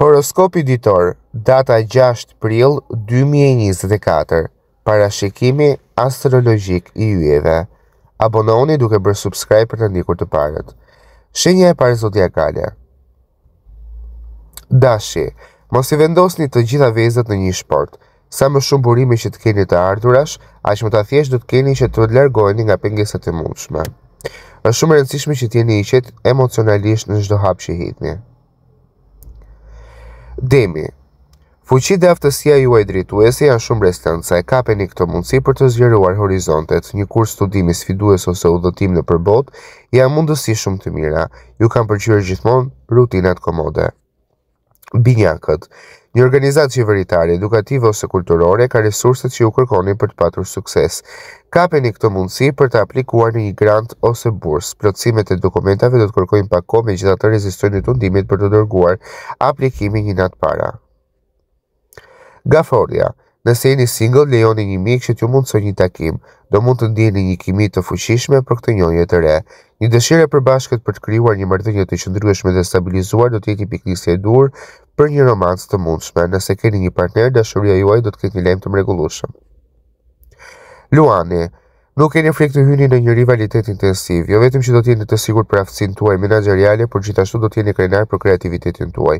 Horoskopi ditor, data 6 prill 2024, parashikimi astrologjik i yjeve. Abononi duke bërë subscribe për të ndikur të parët. Shenja e parë zodiakale. Dashi, mos i vendosni të gjitha vezët në një shport. Sa më shumë burimi që të keni të ardhurash, aq më të thjeshtë do të keni që të largoheni nga pengesat e mundshme. Është shumë e rëndësishme që të jeni i qetë emocionalisht në çdo hap që hitni. Demi, fuqit dhe aftësia juaj drituese janë shumë sa e kapeni këto mundësi për të zgjeruar horizontet. Një kur studimi sfidues ose udhëtim në përbot, janë mundësi shumë të mira. Ju kam përqyër gjithmonë rutinat komode binjakët. Një organizatë qeveritare, edukative ose kulturore ka resurset që ju kërkoni për të patur sukses. Kapeni këtë mundësi për të aplikuar një grant ose burs. Plotësimet e dokumentave do të kërkojnë pak kohë, të rezistojnë të ndihmit për të dërguar aplikimin një natë para. Gaforia Nëse një single, lejoni një mikë që t'ju mundësoj një takim, do mund të ndjeni një kimi të fuqishme për këtë njënjë të re. Një dëshira e përbashkët për të krijuar një marrëdhënie të qëndrueshme dhe stabilizuar do të jetë një e dur për një romantë të mundshme. Nëse keni një partner, dashuria juaj do të ketë një lajm të mrekullueshëm. Luani, nuk keni frikë të hyni në një rivalitet intensiv, jo vetëm që do të jeni të sigurt për aftësinë tuaj menaxheriale, por gjithashtu do të jeni krenar për kreativitetin tuaj.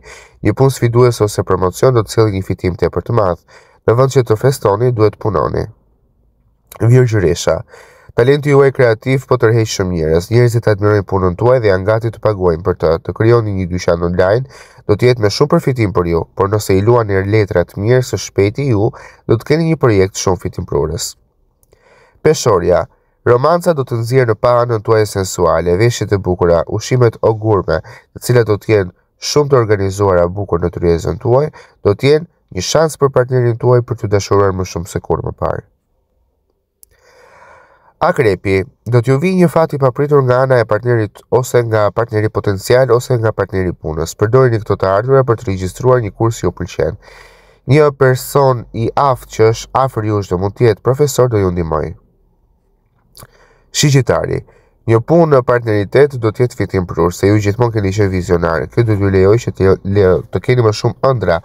Një punë sfiduese ose promocion do të sjellë një fitim tepër të madh. Në vend që të festoni, duhet punoni. Virgjëresha. Talenti juaj kreativ po tërheq shumë njerëz. Njerëzit admirojnë punën tuaj dhe janë gati të paguajnë për të. Të krijoni një dyqan online do të jetë me shumë përfitim për ju, por nëse i luani letra të mirë së shpejti ju, do të keni një projekt shumë fitimprurës. Peshorja, Romanca do të nxjerrë në pahanën tuaj sensuale, veshjet e bukura, ushimet o gurme, të cilat do të jenë shumë të organizuara bukur në tryezën tuaj, do të jenë një shans për partnerin tuaj për të dashuruar më shumë se kur më parë. Akrepi, do t'ju vi një fati papritur nga ana e partnerit ose nga partneri potencial ose nga partneri punës. Përdojnë një këto të ardhura për të regjistruar një kurs ju përqen. Një person i aftë që është afër ju është mund tjetë profesor do ju ndimoj. Shqitari, një punë në partneritet do tjetë fitim prur, se ju gjithmon keni që vizionare. Këtë do t'ju lejoj që të keni më shumë ëndra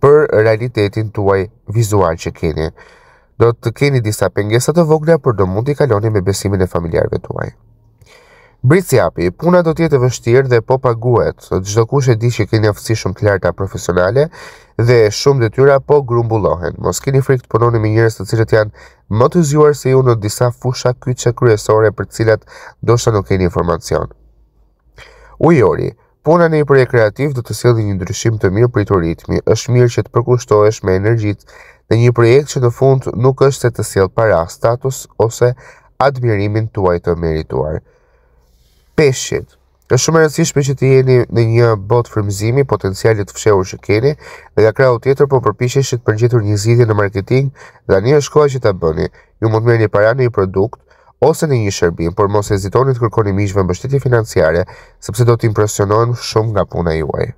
për realitetin tuaj vizual që keni do të keni disa pengesa të vogla, por do mund t'i kaloni me besimin e familjarëve tuaj. Brit si api, puna do tjetë vështirë dhe po paguet, të gjithë kush e di që keni aftësi shumë të larta profesionale dhe shumë dhe tyra po grumbullohen. Mos keni frikë të punoni me njërës të cilët janë më të zjuar se ju në disa fusha kyqe kryesore për cilat do shta nuk keni informacion. Ujori, puna në i projekt kreativ do të sildi një ndryshim të mirë për i të është mirë që të përkushtohesh me energjitë dhe një projekt që në fund nuk është se të sjell para, status ose admirimin tuaj të merituar. Peshqit. Është shumë e rëndësishme që të jeni në një botë frymëzimi, potencialit të fshehur që keni, dhe nga krau tjetër po përpiqeshit të përgjithur një zgjidhje në marketing, tani është koha që ta bëni. Ju mund të merrni para në një produkt ose në një shërbim, por mos hezitoni të kërkoni miqve mbështetje financiare, sepse do të impresionojnë shumë nga puna juaj.